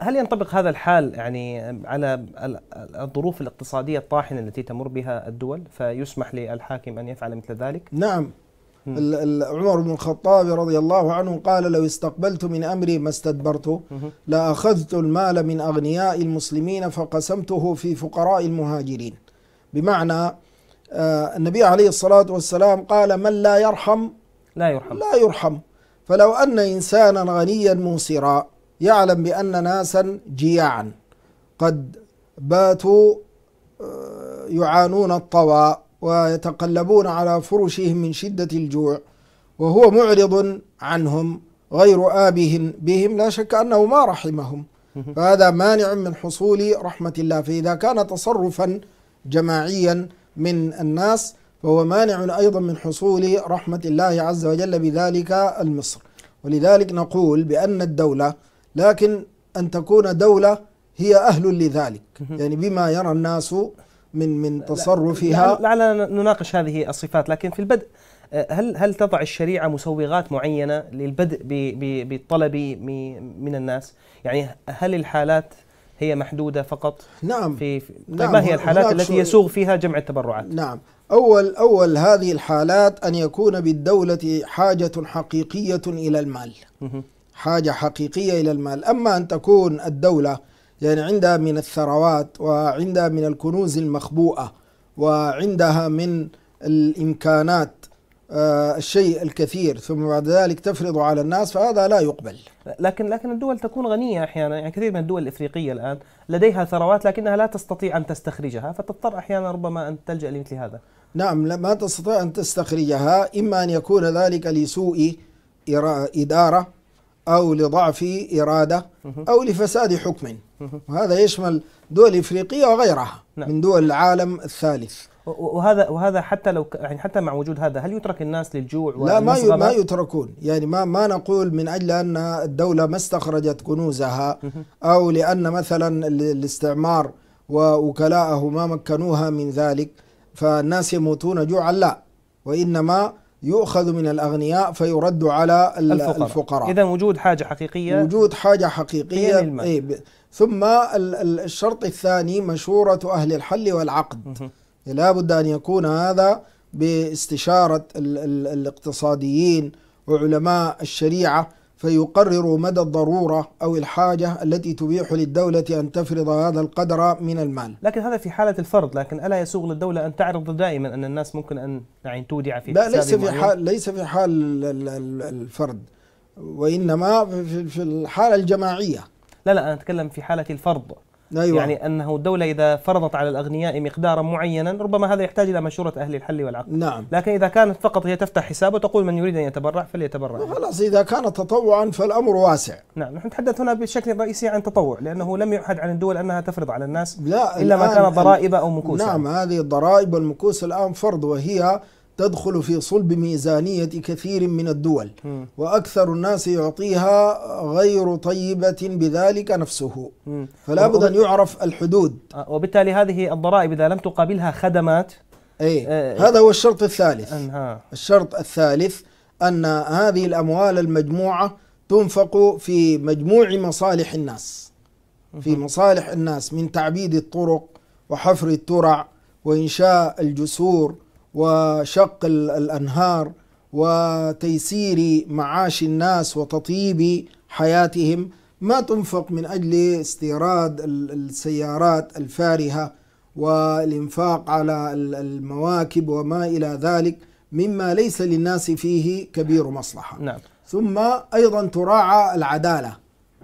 هل ينطبق هذا الحال يعني على الظروف الاقتصاديه الطاحنه التي تمر بها الدول فيسمح للحاكم ان يفعل مثل ذلك؟ نعم عمر بن الخطاب رضي الله عنه قال لو استقبلت من امري ما استدبرته لاخذت المال من اغنياء المسلمين فقسمته في فقراء المهاجرين بمعنى آه، النبي عليه الصلاه والسلام قال من لا يرحم لا يرحم لا يرحم فلو ان انسانا غنيا موسرا يعلم بأن ناسا جياعا قد باتوا آه، يعانون الطوى ويتقلبون على فرشهم من شدة الجوع وهو معرض عنهم غير آبه بهم لا شك أنه ما رحمهم فهذا مانع من حصول رحمة الله فإذا كان تصرفا جماعيا من الناس فهو مانع أيضا من حصول رحمة الله عز وجل بذلك المصر ولذلك نقول بأن الدولة لكن أن تكون دولة هي أهل لذلك يعني بما يرى الناس من من تصرفها لعلنا نناقش هذه الصفات لكن في البدء آه، هل هل تضع الشريعه مسوغات معينه للبدء بالطلب من الناس؟ يعني هل الحالات هي محدوده فقط؟ نعم في طيب، نعم ما هي الحالات التي يسوغ فيها جمع التبرعات؟ نعم اول اول هذه الحالات ان يكون بالدوله حاجه حقيقيه الى المال. حاجة حقيقية إلى المال أما أن تكون الدولة يعني عندها من الثروات وعندها من الكنوز المخبوءة وعندها من الإمكانات آه، الشيء الكثير ثم بعد ذلك تفرض على الناس فهذا لا يقبل لكن لكن الدول تكون غنية أحيانا يعني كثير من الدول الإفريقية الآن لديها ثروات لكنها لا تستطيع أن تستخرجها فتضطر أحيانا ربما أن تلجأ لمثل هذا نعم ما تستطيع أن تستخرجها إما أن يكون ذلك لسوء إدارة أو لضعف إرادة أو لفساد حكم وهذا يشمل دول إفريقية وغيرها نعم. من دول العالم الثالث وهذا وهذا حتى لو يعني حتى مع وجود هذا هل يترك الناس للجوع لا ما ما يتركون يعني ما ما نقول من اجل ان الدوله ما استخرجت كنوزها او لان مثلا الاستعمار ووكلاءه ما مكنوها من ذلك فالناس يموتون جوعا لا وانما يؤخذ من الأغنياء فيرد على الفقراء, الفقراء. إذا وجود حاجة حقيقية وجود حاجة حقيقية إيه ب... ثم الشرط الثاني مشورة أهل الحل والعقد لا بد أن يكون هذا باستشارة ال... ال... الاقتصاديين وعلماء الشريعة فيقرر مدى الضرورة أو الحاجة التي تبيح للدولة أن تفرض هذا القدر من المال لكن هذا في حالة الفرض لكن ألا يسوغ للدولة أن تعرض دائما أن الناس ممكن أن يعني تودع في لا ليس في حال ليس في حال الفرد وإنما في الحالة الجماعية لا لا أنا أتكلم في حالة الفرض أيوة. يعني أنه الدولة إذا فرضت على الأغنياء مقدارا معينا ربما هذا يحتاج إلى مشورة أهل الحل والعقد نعم لكن إذا كانت فقط هي تفتح حساب وتقول من يريد أن يتبرع فليتبرع خلاص إذا كان تطوعا فالأمر واسع نعم نحن نتحدث هنا بشكل رئيسي عن تطوع لأنه لم يعهد عن الدول أنها تفرض على الناس لا إلا ما كان ضرائب أو مكوس نعم هذه الضرائب والمكوس الآن فرض وهي تدخل في صلب ميزانية كثير من الدول وأكثر الناس يعطيها غير طيبة بذلك نفسه فلا بد أن يعرف الحدود آه، وبالتالي هذه الضرائب إذا لم تقابلها خدمات أي آه، إيه. هذا هو الشرط الثالث الشرط الثالث أن هذه الأموال المجموعة تنفق في مجموع مصالح الناس في مصالح الناس من تعبيد الطرق وحفر الترع وإنشاء الجسور وشق الانهار وتيسير معاش الناس وتطيب حياتهم ما تنفق من اجل استيراد السيارات الفارهه والانفاق على المواكب وما الى ذلك مما ليس للناس فيه كبير مصلحه. نعم. ثم ايضا تراعى العداله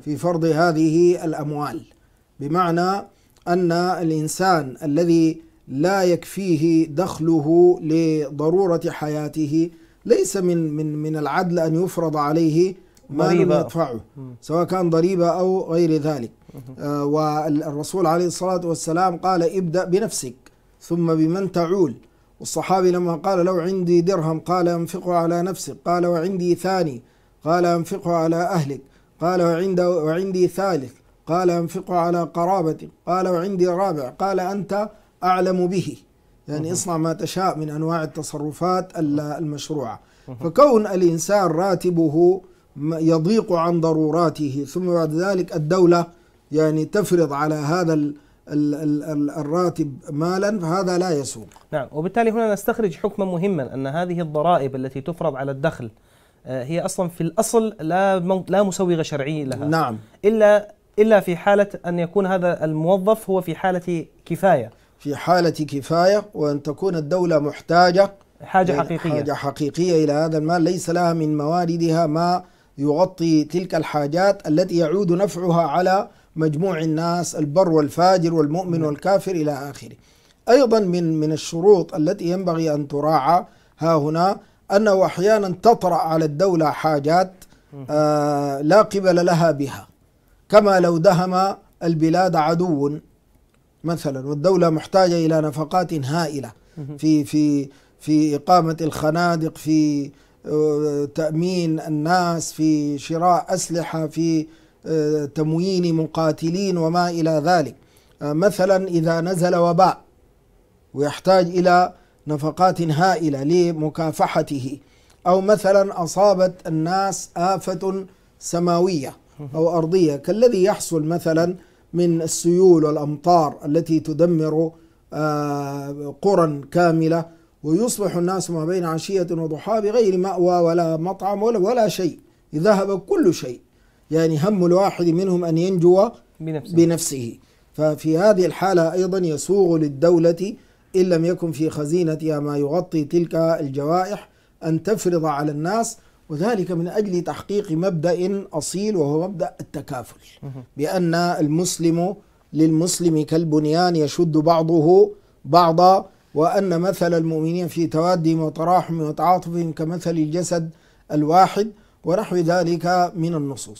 في فرض هذه الاموال بمعنى ان الانسان الذي لا يكفيه دخله لضرورة حياته ليس من من من العدل أن يفرض عليه ضريبة يدفعه سواء كان ضريبة أو غير ذلك آه، والرسول عليه الصلاة والسلام قال ابدأ بنفسك ثم بمن تعول والصحابي لما قال لو عندي درهم قال انفقه على نفسك قال وعندي ثاني قال انفقه على أهلك قال وعند وعندي ثالث قال انفقه على قرابتك قال وعندي رابع قال أنت أعلم به يعني اصنع ما تشاء من أنواع التصرفات المشروعة فكون الإنسان راتبه يضيق عن ضروراته ثم بعد ذلك الدولة يعني تفرض على هذا الراتب مالا فهذا لا يسوق نعم وبالتالي هنا نستخرج حكما مهما أن هذه الضرائب التي تفرض على الدخل آه، هي أصلا في الأصل لا لا مسوغ شرعي لها نعم إلا إلا في حالة أن يكون هذا الموظف هو في حالة كفاية في حالة كفاية وأن تكون الدولة محتاجة حاجة حقيقية حاجة حقيقية إلى هذا المال ليس لها من مواردها ما يغطي تلك الحاجات التي يعود نفعها على مجموع الناس البر والفاجر والمؤمن نعم. والكافر إلى آخره أيضا من من الشروط التي ينبغي أن تراعى ها هنا أنه أحيانا تطرأ على الدولة حاجات آه لا قبل لها بها كما لو دهم البلاد عدو مثلا والدولة محتاجة إلى نفقات هائلة في في في إقامة الخنادق في آه، تأمين الناس في شراء أسلحة في آه، تموين مقاتلين وما إلى ذلك آه، مثلا إذا نزل وباء ويحتاج إلى نفقات هائلة لمكافحته أو مثلا أصابت الناس آفة سماوية أو أرضية كالذي يحصل مثلا من السيول والأمطار التي تدمر آه، قرى كاملة ويصبح الناس ما بين عشية وضحاها بغير مأوى ولا مطعم ولا, ولا شيء ذهب كل شيء يعني هم الواحد منهم أن ينجو بنفسه, بنفسه. ففي هذه الحالة أيضا يسوغ للدولة إن لم يكن في خزينتها ما يغطي تلك الجوائح أن تفرض على الناس وذلك من أجل تحقيق مبدأ أصيل وهو مبدأ التكافل بأن المسلم للمسلم كالبنيان يشد بعضه بعضا وأن مثل المؤمنين في توادهم وتراحم وتعاطفهم كمثل الجسد الواحد ونحو ذلك من النصوص